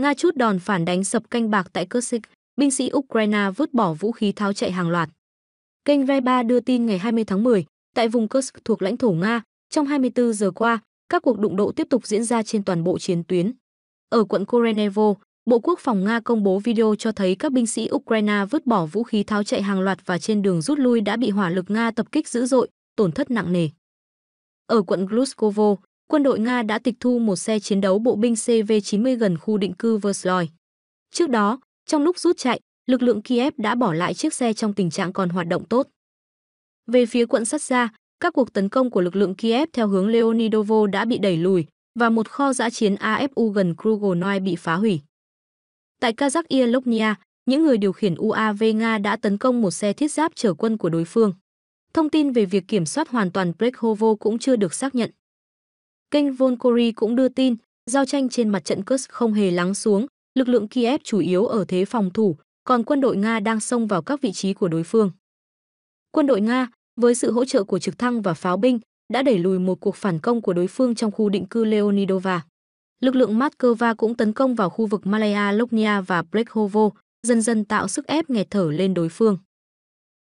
Nga chút đòn phản đánh sập canh bạc tại Kursk, binh sĩ Ukraine vứt bỏ vũ khí tháo chạy hàng loạt. Kênh Reba đưa tin ngày 20 tháng 10, tại vùng Kursk thuộc lãnh thổ Nga, trong 24 giờ qua, các cuộc đụng độ tiếp tục diễn ra trên toàn bộ chiến tuyến. Ở quận Korenevo, Bộ Quốc phòng Nga công bố video cho thấy các binh sĩ Ukraine vứt bỏ vũ khí tháo chạy hàng loạt và trên đường rút lui đã bị hỏa lực Nga tập kích dữ dội, tổn thất nặng nề. Ở quận Gluskovo, quân đội Nga đã tịch thu một xe chiến đấu bộ binh CV-90 gần khu định cư Versoy. Trước đó, trong lúc rút chạy, lực lượng Kiev đã bỏ lại chiếc xe trong tình trạng còn hoạt động tốt. Về phía quận sắt ra, các cuộc tấn công của lực lượng Kiev theo hướng Leonidovo đã bị đẩy lùi và một kho giã chiến AFU gần Krugonoi bị phá hủy. Tại Kazakh Ieloknia, những người điều khiển UAV Nga đã tấn công một xe thiết giáp chở quân của đối phương. Thông tin về việc kiểm soát hoàn toàn Brekhovo cũng chưa được xác nhận. Kênh Volkory cũng đưa tin, giao tranh trên mặt trận Kursk không hề lắng xuống, lực lượng Kiev chủ yếu ở thế phòng thủ, còn quân đội Nga đang xông vào các vị trí của đối phương. Quân đội Nga, với sự hỗ trợ của trực thăng và pháo binh, đã đẩy lùi một cuộc phản công của đối phương trong khu định cư Leonidova. Lực lượng Moscow cũng tấn công vào khu vực Malaya Loknia và Brekhovo, dần dần tạo sức ép nghẹt thở lên đối phương.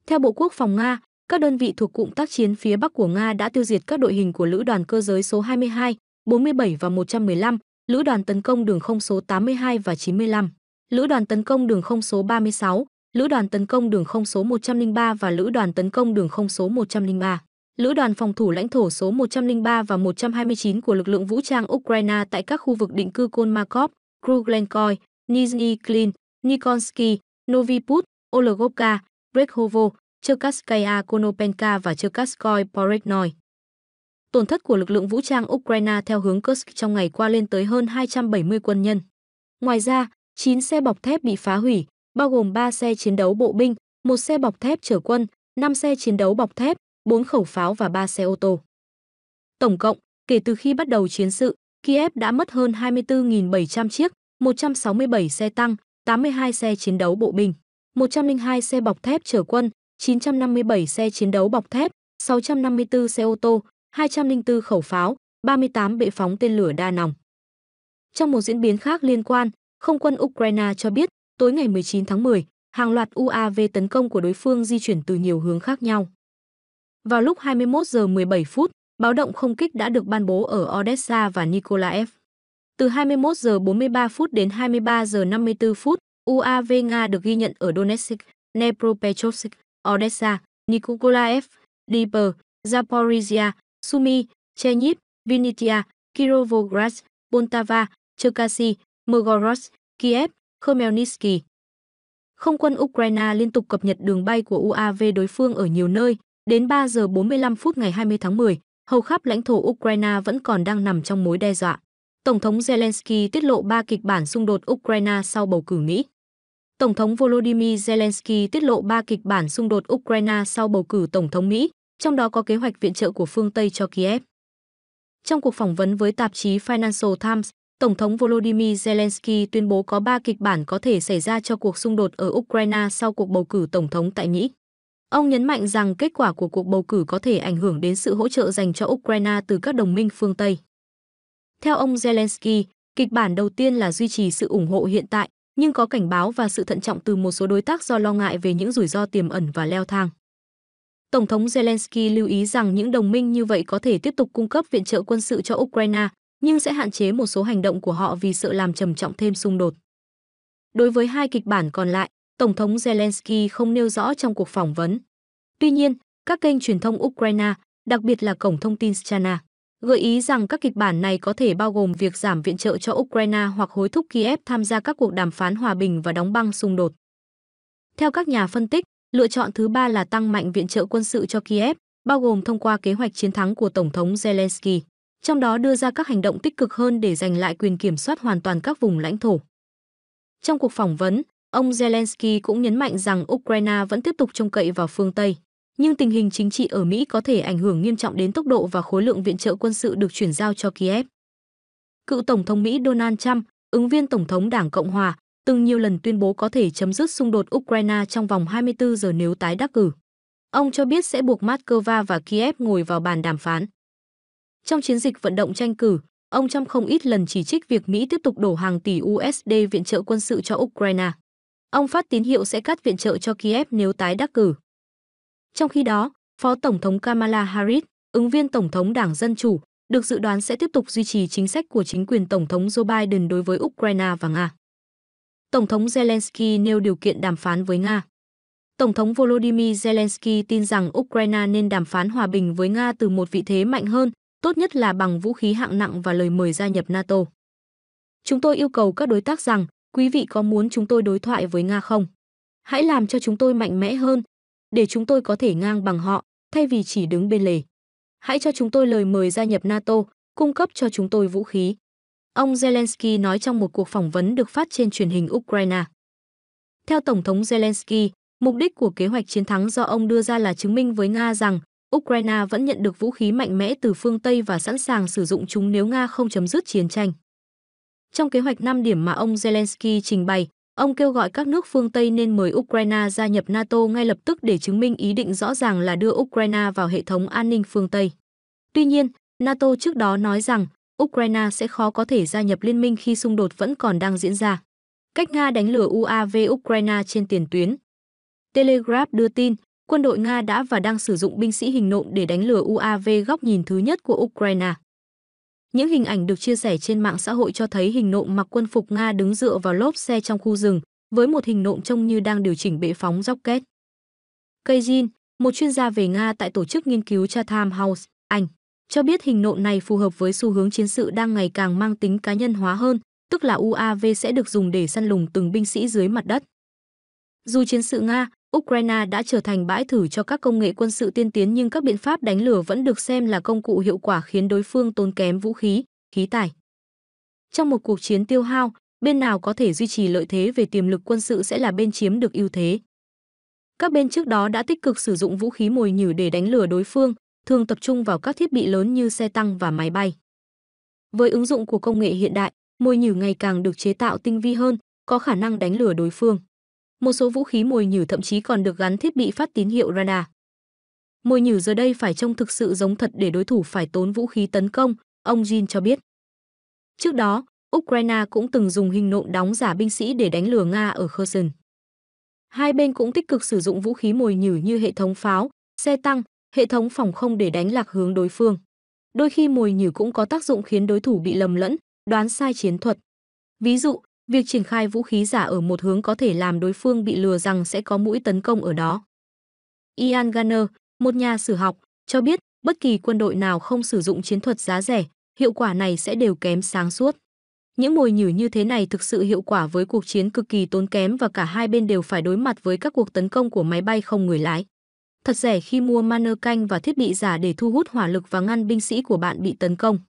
Theo Bộ Quốc phòng Nga, các đơn vị thuộc cụm tác chiến phía Bắc của Nga đã tiêu diệt các đội hình của lữ đoàn cơ giới số 22, 47 và 115, lữ đoàn tấn công đường không số 82 và 95, lữ đoàn tấn công đường không số 36, lữ đoàn tấn công đường không số 103 và lữ đoàn tấn công đường không số 103. Lữ đoàn phòng thủ lãnh thổ số 103 và 129 của lực lượng vũ trang Ukraine tại các khu vực định cư Kolmakov, Kruglenkoy, Nizhny Klin, Nikonsky, Noviput, Olegovka, Brekhovo, Cherkaskaya Konopenka và Cherkaskoy Poreknoy. Tổn thất của lực lượng vũ trang Ukraine theo hướng Kursk trong ngày qua lên tới hơn 270 quân nhân. Ngoài ra, 9 xe bọc thép bị phá hủy, bao gồm 3 xe chiến đấu bộ binh, một xe bọc thép chở quân, 5 xe chiến đấu bọc thép, 4 khẩu pháo và 3 xe ô tô. Tổng cộng, kể từ khi bắt đầu chiến sự, Kiev đã mất hơn 24.700 chiếc, 167 xe tăng, 82 xe chiến đấu bộ binh, 102 xe bọc thép chở quân, 957 xe chiến đấu bọc thép, 654 xe ô tô, 204 khẩu pháo, 38 bệ phóng tên lửa đa nòng. Trong một diễn biến khác liên quan, không quân Ukraine cho biết, tối ngày 19 tháng 10, hàng loạt UAV tấn công của đối phương di chuyển từ nhiều hướng khác nhau. Vào lúc 21 giờ 17 phút, báo động không kích đã được ban bố ở Odessa và Nikolaev. Từ 21 giờ 43 phút đến 23 giờ 54 phút, UAV Nga được ghi nhận ở Donetsk, Dnepropetrovsk, Odessa, Nikolaev, Dnipro, Zaporizhia, Sumy, Chernihiv, Vinnytsia, Kirovograd, Poltava, Cherkasy, Mogorod, Kiev, Khmelnytsky. Không quân Ukraine liên tục cập nhật đường bay của UAV đối phương ở nhiều nơi. Đến 3 giờ 45 phút ngày 20 tháng 10, hầu khắp lãnh thổ Ukraine vẫn còn đang nằm trong mối đe dọa. Tổng thống Zelensky tiết lộ ba kịch bản xung đột Ukraine sau bầu cử Mỹ. Tổng thống Volodymyr Zelensky tiết lộ ba kịch bản xung đột Ukraine sau bầu cử Tổng thống Mỹ, trong đó có kế hoạch viện trợ của phương Tây cho Kiev. Trong cuộc phỏng vấn với tạp chí Financial Times, Tổng thống Volodymyr Zelensky tuyên bố có ba kịch bản có thể xảy ra cho cuộc xung đột ở Ukraine sau cuộc bầu cử Tổng thống tại Mỹ. Ông nhấn mạnh rằng kết quả của cuộc bầu cử có thể ảnh hưởng đến sự hỗ trợ dành cho Ukraine từ các đồng minh phương Tây. Theo ông Zelensky, kịch bản đầu tiên là duy trì sự ủng hộ hiện tại, nhưng có cảnh báo và sự thận trọng từ một số đối tác do lo ngại về những rủi ro tiềm ẩn và leo thang. Tổng thống Zelensky lưu ý rằng những đồng minh như vậy có thể tiếp tục cung cấp viện trợ quân sự cho Ukraine, nhưng sẽ hạn chế một số hành động của họ vì sợ làm trầm trọng thêm xung đột. Đối với hai kịch bản còn lại, Tổng thống Zelensky không nêu rõ trong cuộc phỏng vấn. Tuy nhiên, các kênh truyền thông Ukraine, đặc biệt là cổng thông tin Strana, gợi ý rằng các kịch bản này có thể bao gồm việc giảm viện trợ cho Ukraine hoặc hối thúc Kiev tham gia các cuộc đàm phán hòa bình và đóng băng xung đột. Theo các nhà phân tích, lựa chọn thứ ba là tăng mạnh viện trợ quân sự cho Kiev, bao gồm thông qua kế hoạch chiến thắng của Tổng thống Zelensky, trong đó đưa ra các hành động tích cực hơn để giành lại quyền kiểm soát hoàn toàn các vùng lãnh thổ. Trong cuộc phỏng vấn, ông Zelensky cũng nhấn mạnh rằng Ukraine vẫn tiếp tục trông cậy vào phương Tây nhưng tình hình chính trị ở Mỹ có thể ảnh hưởng nghiêm trọng đến tốc độ và khối lượng viện trợ quân sự được chuyển giao cho Kiev. Cựu Tổng thống Mỹ Donald Trump, ứng viên Tổng thống Đảng Cộng Hòa, từng nhiều lần tuyên bố có thể chấm dứt xung đột Ukraine trong vòng 24 giờ nếu tái đắc cử. Ông cho biết sẽ buộc Moscow và Kiev ngồi vào bàn đàm phán. Trong chiến dịch vận động tranh cử, ông Trump không ít lần chỉ trích việc Mỹ tiếp tục đổ hàng tỷ USD viện trợ quân sự cho Ukraine. Ông phát tín hiệu sẽ cắt viện trợ cho Kiev nếu tái đắc cử. Trong khi đó, Phó Tổng thống Kamala Harris, ứng viên Tổng thống Đảng Dân Chủ, được dự đoán sẽ tiếp tục duy trì chính sách của chính quyền Tổng thống Joe Biden đối với Ukraine và Nga. Tổng thống Zelensky nêu điều kiện đàm phán với Nga. Tổng thống Volodymyr Zelensky tin rằng Ukraine nên đàm phán hòa bình với Nga từ một vị thế mạnh hơn, tốt nhất là bằng vũ khí hạng nặng và lời mời gia nhập NATO. Chúng tôi yêu cầu các đối tác rằng, quý vị có muốn chúng tôi đối thoại với Nga không? Hãy làm cho chúng tôi mạnh mẽ hơn, để chúng tôi có thể ngang bằng họ, thay vì chỉ đứng bên lề. Hãy cho chúng tôi lời mời gia nhập NATO, cung cấp cho chúng tôi vũ khí. Ông Zelensky nói trong một cuộc phỏng vấn được phát trên truyền hình Ukraine. Theo Tổng thống Zelensky, mục đích của kế hoạch chiến thắng do ông đưa ra là chứng minh với Nga rằng Ukraine vẫn nhận được vũ khí mạnh mẽ từ phương Tây và sẵn sàng sử dụng chúng nếu Nga không chấm dứt chiến tranh. Trong kế hoạch 5 điểm mà ông Zelensky trình bày, Ông kêu gọi các nước phương Tây nên mời Ukraine gia nhập NATO ngay lập tức để chứng minh ý định rõ ràng là đưa Ukraine vào hệ thống an ninh phương Tây. Tuy nhiên, NATO trước đó nói rằng Ukraine sẽ khó có thể gia nhập liên minh khi xung đột vẫn còn đang diễn ra. Cách Nga đánh lửa UAV Ukraine trên tiền tuyến. Telegraph đưa tin, quân đội Nga đã và đang sử dụng binh sĩ hình nộm để đánh lửa UAV góc nhìn thứ nhất của Ukraine. Những hình ảnh được chia sẻ trên mạng xã hội cho thấy hình nộm mặc quân phục Nga đứng dựa vào lốp xe trong khu rừng, với một hình nộm trông như đang điều chỉnh bệ phóng rocket. Kejin, một chuyên gia về Nga tại tổ chức nghiên cứu Chatham House, Anh, cho biết hình nộm này phù hợp với xu hướng chiến sự đang ngày càng mang tính cá nhân hóa hơn, tức là UAV sẽ được dùng để săn lùng từng binh sĩ dưới mặt đất. Dù chiến sự Nga, Ukraine đã trở thành bãi thử cho các công nghệ quân sự tiên tiến nhưng các biện pháp đánh lửa vẫn được xem là công cụ hiệu quả khiến đối phương tốn kém vũ khí, khí tài. Trong một cuộc chiến tiêu hao, bên nào có thể duy trì lợi thế về tiềm lực quân sự sẽ là bên chiếm được ưu thế. Các bên trước đó đã tích cực sử dụng vũ khí mồi nhử để đánh lừa đối phương, thường tập trung vào các thiết bị lớn như xe tăng và máy bay. Với ứng dụng của công nghệ hiện đại, mồi nhử ngày càng được chế tạo tinh vi hơn, có khả năng đánh lừa đối phương. Một số vũ khí mồi nhử thậm chí còn được gắn thiết bị phát tín hiệu radar. Mồi nhử giờ đây phải trông thực sự giống thật để đối thủ phải tốn vũ khí tấn công, ông Jin cho biết. Trước đó, Ukraine cũng từng dùng hình nộm đóng giả binh sĩ để đánh lừa Nga ở Kherson. Hai bên cũng tích cực sử dụng vũ khí mồi nhử như hệ thống pháo, xe tăng, hệ thống phòng không để đánh lạc hướng đối phương. Đôi khi mồi nhử cũng có tác dụng khiến đối thủ bị lầm lẫn, đoán sai chiến thuật. Ví dụ, Việc triển khai vũ khí giả ở một hướng có thể làm đối phương bị lừa rằng sẽ có mũi tấn công ở đó. Ian Garner, một nhà sử học, cho biết bất kỳ quân đội nào không sử dụng chiến thuật giá rẻ, hiệu quả này sẽ đều kém sáng suốt. Những mồi nhử như thế này thực sự hiệu quả với cuộc chiến cực kỳ tốn kém và cả hai bên đều phải đối mặt với các cuộc tấn công của máy bay không người lái. Thật rẻ khi mua manơ canh và thiết bị giả để thu hút hỏa lực và ngăn binh sĩ của bạn bị tấn công.